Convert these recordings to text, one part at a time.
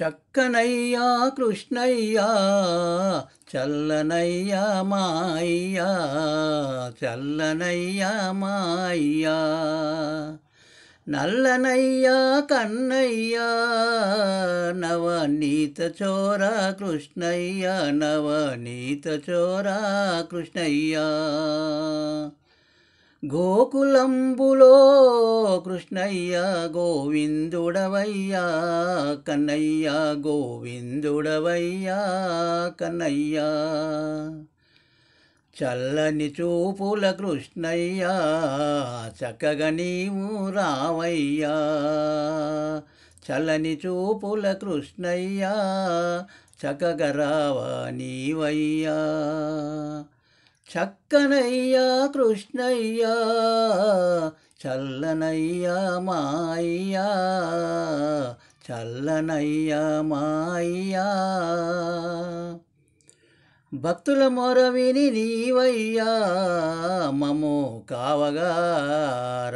చక్కనయ్యా కృష్ణయ్యా చల్లనయ్యా మాయ్యా చల్లనయ్యా మాయ్యా నల్లనయ్యా కన్నయ్యా నవనీత చోరా కృష్ణయ్యా నవనీత చోరా కృష్ణయ్యా గోకులంబులో కృష్ణయ్య గోవిందుడవయ్యా కన్నయ్య గోవిందుడవయ్యా కన్నయ్య చల్లని చూపుల కృష్ణయ్య చక్కగా నీవు రావయ్యా చల్లని చూపుల కృష్ణయ్య చక్కగ రావా నీవయ్యా చక్కనయ్యా కృష్ణయ్యా చల్లనయ్యా మాయ్యా చల్లనయ్యా మాయ్యా భక్తుల మొర విని నీవయ్యా మము కావగా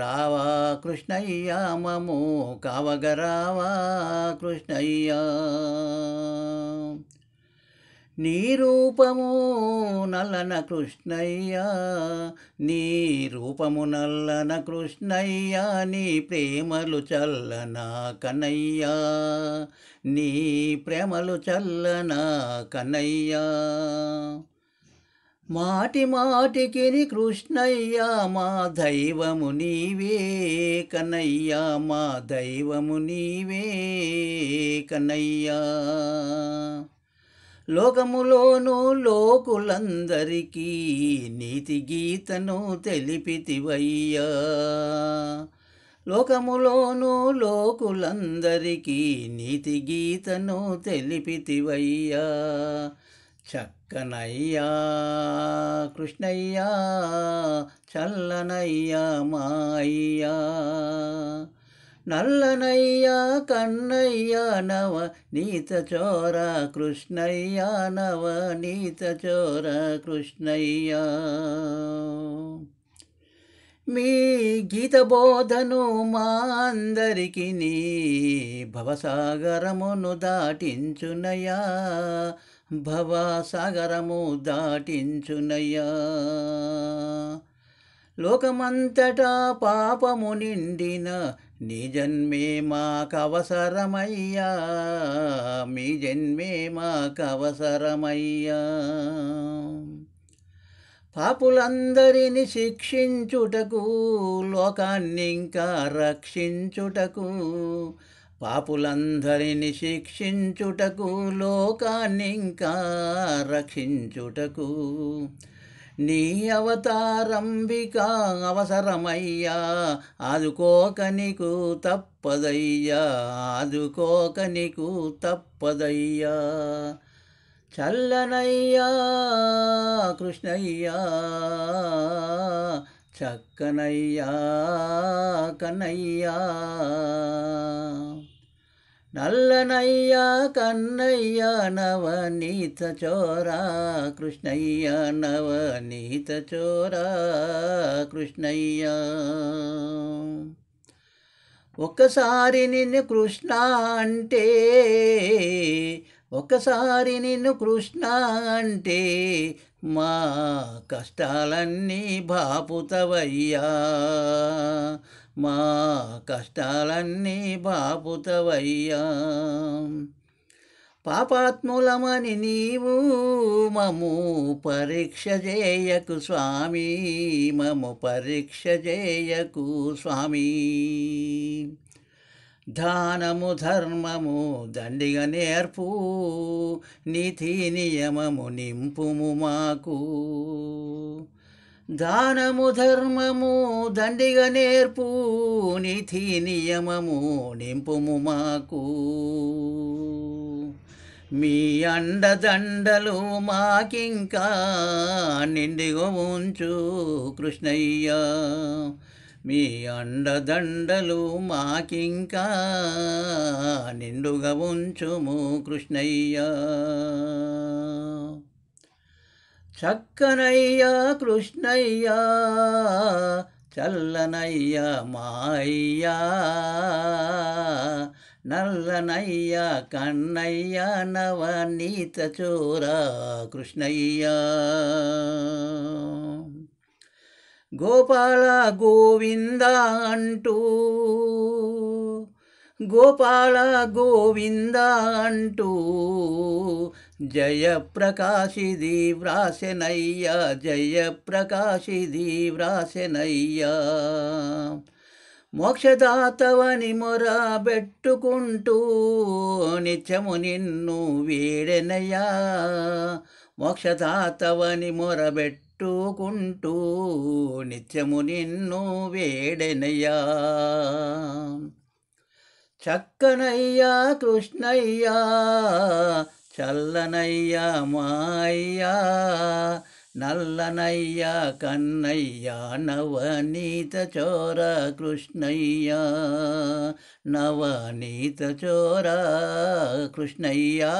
రావా కృష్ణయ్యా మము కావగా రావా కృష్ణయ్యా నీ రూపము నల్లన కృష్ణయ్య నీ రూపము నల్లన కృష్ణయ్య నీ ప్రేమలు చల్లన కనయ్య నీ ప్రేమలు చల్లన కనయ్య మాటి మాటికి కృష్ణయ్య మా దైవము నీవే కనయ్య మా దైవము నీవే కనయ్యా లోకములోను లోకులందరికీ నీతి గీతను తెలిపితివయ్యా లోకములోను లోకులందరికీ నీతి గీతను తెలిపితివయ్యా చక్కనయ్యా కృష్ణయ్యా చల్లనయ్యా మాయ్యా నల్లనయ్యా కన్నయ్య నవ నీత చోర కృష్ణయ్య నవ నీత చోర కృష్ణయ్య మీ గీత బోధను మా అందరికి భవసాగరమును దాటించునయ్యా భవసాగరము దాటించునయ్యా లోకమంతటా పాపము నిండిన నీ జన్మే మాకవసరమయ్యా మీ జన్మే మాకవసరమయ్యా పాపులందరిని శిక్షించుటకు లోకాన్నింకా రక్షించుటకు పాపులందరిని శిక్షించుటకు లోకాన్ని ఇంకా రక్షించుటకు నీ అవతారంబిక అవసరమయ్యా ఆదుకోక నీకు తప్పదయ్యా ఆదుకోక నీకు తప్పదయ్యా చల్లనయ్యా కృష్ణయ్యా చక్కనయ్యా కనయ్యా నల్లనయ్యా కన్నయ్యా నవనీత చోరా కృష్ణయ్య నవనీత చోరా కృష్ణయ్య ఒక్కసారి నిన్ను కృష్ణ అంటే ఒకసారి నిన్ను కృష్ణ అంటే మా కష్టాలన్నీ బాపుతవయ్యా మా కష్టాలన్నీ బాపుతవయ్యా పాపాత్ములమని నీవు మము పరీక్ష చేయకు స్వామి మము పరీక్ష చేయకు స్వామి దానము ధర్మము దండిగ నేర్పు నీతి నియమము నింపుము మాకు దానము ధర్మము దండిగా నేర్పు నిధి నియమము నింపుము మాకు మీ అండదండలు మాకింకా నిండిగో ఉంచు కృష్ణయ్య మీ అండదండలు మాకింకా నిండుగా ఉంచుము కృష్ణయ్య చక్కనయ్యా కృష్ణయ్యా చల్లనయ్యా మాయ్యా నల్లనయ్యా కన్నయ్యా నవనీత చోరా కృష్ణయ్యా గోపాల గోవింద అంటూ గోపాల గోవింద అంటూ జయప్రకాశిది జయ ప్రకాశి వ్రాసెనయ్యా మోక్షదాతవని మొరా పెట్టుకుంటూ నిత్యము నిన్ను వేడెనయ్యా మోక్షదాతవని మొరబెట్టుకుంటూ నిత్యము నిన్ను వేడెనయ్యా చక్కనయ్యా కృష్ణయ్యా చల్లనయ్యా మాయ్యా నల్లనయ్యా కన్నయ్యా నవనీత చోర కృష్ణయ్యా నవనీత చోర కృష్ణయ్యా